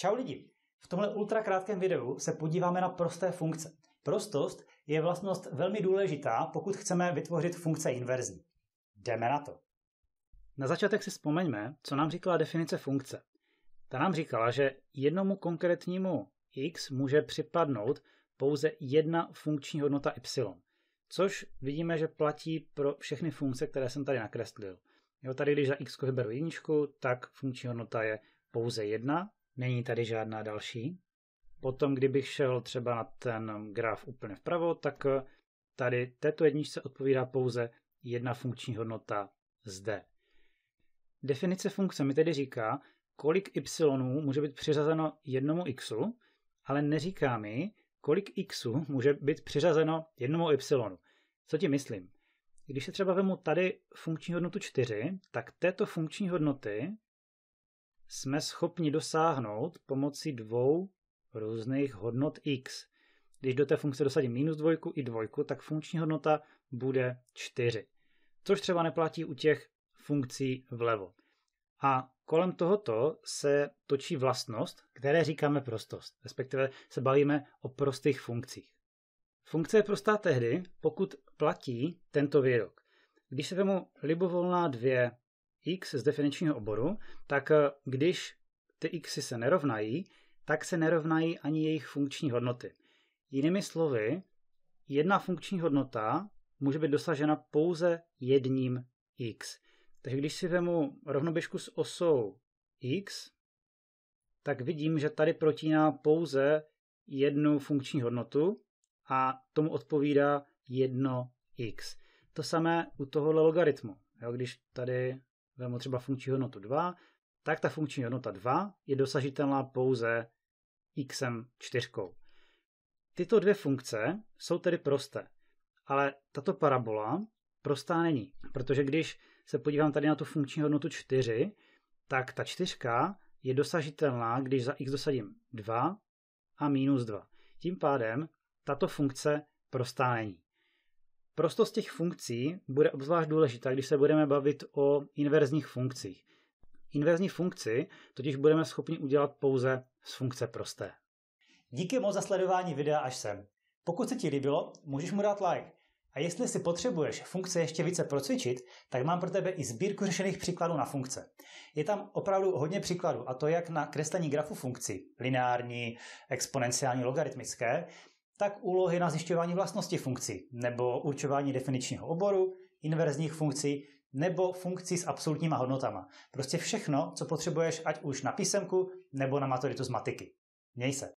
Čau lidi! V tomhle ultrakrátkém videu se podíváme na prosté funkce. Prostost je vlastnost velmi důležitá, pokud chceme vytvořit funkce inverzní. Jdeme na to. Na začátek si vzpomeňme, co nám říkala definice funkce. Ta nám říkala, že jednomu konkrétnímu x může připadnout pouze jedna funkční hodnota y, což vidíme, že platí pro všechny funkce, které jsem tady nakreslil. Jo, tady, když za x vyberu jedničku, tak funkční hodnota je pouze jedna, Není tady žádná další. Potom, kdybych šel třeba na ten graf úplně vpravo, tak eh, tady této jedničce odpovídá pouze jedna funkční hodnota zde. Definice funkce mi tedy říká, kolik y může být přiřazeno jednomu xu, ale neříká mi, kolik xu může být přiřazeno jednomu y. Co ti myslím? Když se třeba vemu tady funkční hodnotu 4, tak této funkční hodnoty jsme schopni dosáhnout pomocí dvou různých hodnot x. Když do té funkce dosadím minus dvojku i dvojku, tak funkční hodnota bude 4. Což třeba neplatí u těch funkcí vlevo. A kolem tohoto se točí vlastnost, které říkáme prostost, respektive se bavíme o prostých funkcích. Funkce je prostá tehdy, pokud platí tento výrok. Když se vemu libovolná dvě x z definičního oboru, tak eh, když ty x se nerovnají, tak se nerovnají ani jejich funkční hodnoty. Jinými slovy, jedna funkční hodnota může být dosažena pouze jedním x. Takže když si vemu rovnoběžku s osou x, tak vidím, že tady protíná pouze jednu funkční hodnotu a tomu odpovídá jedno x. To samé u tohohle logaritmu. Jo, když tady vezmu třeba funkční hodnotu 2, tak ta funkční hodnota 2 je dosažitelná pouze x 4. Tyto dvě funkce jsou tedy prosté, ale tato parabola prostá není, protože když se podívám tady na tu funkční hodnotu 4, tak ta 4 je dosažitelná, když za x dosadím 2 a minus 2. Tím pádem tato funkce prostá není. Prostost těch funkcí bude obzvlášť důležitá, když se budeme bavit o inverzních funkcích. Inverzní funkci totiž budeme schopni udělat pouze z funkce prosté. Díky moc za sledování videa až sem. Pokud se ti líbilo, můžeš mu dát like. A jestli si potřebuješ funkce ještě více procvičit, tak mám pro tebe i sbírku řešených příkladů na funkce. Je tam opravdu hodně příkladů, a to jak na kreslení grafu funkcí, lineární, exponenciální, logaritmické, tak úlohy na zjišťování vlastnosti funkcí nebo určování definičního oboru, inverzních funkcí nebo funkcí s absolutníma hodnotama. Prostě všechno, co potřebuješ, ať už na písemku nebo na maturitu z matiky. Měj se.